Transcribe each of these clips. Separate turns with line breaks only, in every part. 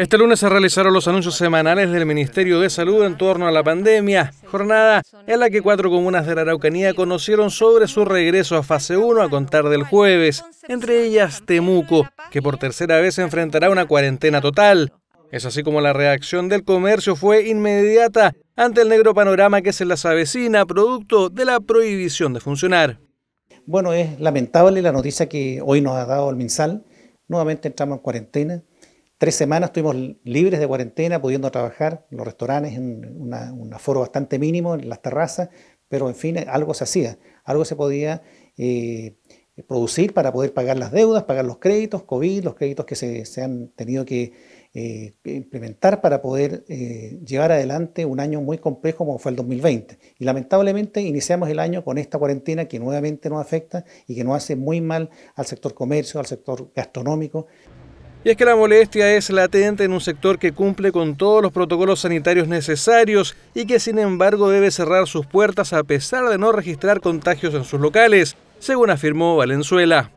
Este lunes se realizaron los anuncios semanales del Ministerio de Salud en torno a la pandemia, jornada en la que cuatro comunas de la Araucanía conocieron sobre su regreso a fase 1 a contar del jueves, entre ellas Temuco, que por tercera vez enfrentará una cuarentena total. Es así como la reacción del comercio fue inmediata ante el negro panorama que se las avecina, producto de la prohibición de funcionar.
Bueno, es lamentable la noticia que hoy nos ha dado el MinSal. Nuevamente entramos en cuarentena tres semanas estuvimos libres de cuarentena, pudiendo trabajar en los restaurantes en un aforo bastante mínimo, en las terrazas, pero en fin, algo se hacía, algo se podía eh, producir para poder pagar las deudas, pagar los créditos, COVID, los créditos que se, han tenido que eh, implementar para poder eh, llevar adelante un año muy complejo como fue el 2020. Y lamentablemente iniciamos el año con esta cuarentena que nuevamente nos afecta y que nos hace muy mal al sector comercio, al sector gastronómico.
Y es que la molestia es latente en un sector que cumple con todos los protocolos sanitarios necesarios y que sin embargo debe cerrar sus puertas a pesar de no registrar contagios en sus locales, según afirmó Valenzuela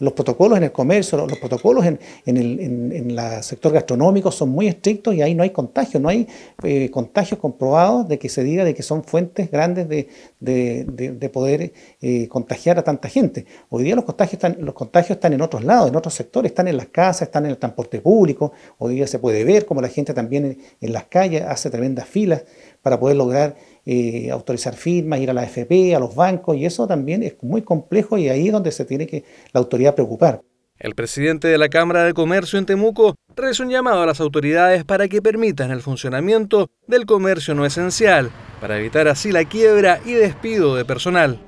los protocolos en el comercio, los, protocolos en, el sector gastronómico son muy estrictos y ahí no hay contagio no hay eh, contagios comprobados de que se diga de que son fuentes grandes de, poder eh, contagiar a tanta gente. Hoy día los contagios, están, los contagios están en otros lados, en otros sectores, están en las casas, están en el transporte público, hoy día se puede ver como la gente también en las calles hace tremendas filas para poder lograr eh, autorizar firmas, ir a la FP a los bancos, y eso también es muy complejo y ahí es donde se tiene que la autoridad preocupar.
El presidente de la Cámara de Comercio en Temuco realizó un llamado a las autoridades para que permitan el funcionamiento del comercio no esencial,
para evitar así la quiebra y despido de personal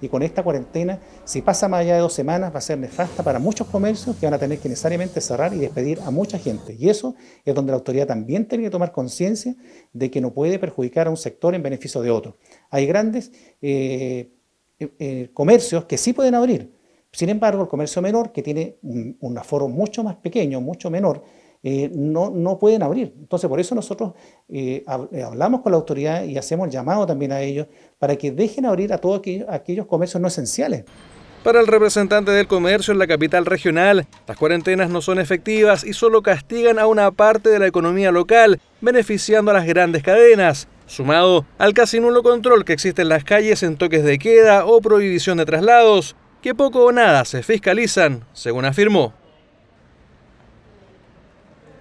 y con esta cuarentena, si pasa más allá de dos semanas, va a ser nefasta para muchos comercios que van a tener que necesariamente cerrar y despedir a mucha gente. Y eso es donde la autoridad también tiene que tomar conciencia de que no puede perjudicar a un sector en beneficio de otro. Hay grandes eh, eh, eh, comercios que sí pueden abrir, sin embargo, el comercio menor, que tiene un aforo mucho más pequeño, mucho menor, eh, no, no pueden abrir. Entonces, por eso nosotros eh, eh, hablamos con la autoridad y hacemos llamado también a ellos para que dejen abrir a todos aquellos comercios no esenciales.
Para el representante del comercio en la capital regional, las cuarentenas no son efectivas y solo castigan a una parte de la economía local, beneficiando a las grandes cadenas, sumado al casi nulo control que existe en las calles en toques de queda o prohibición de traslados, que poco o nada se fiscalizan, según afirmó.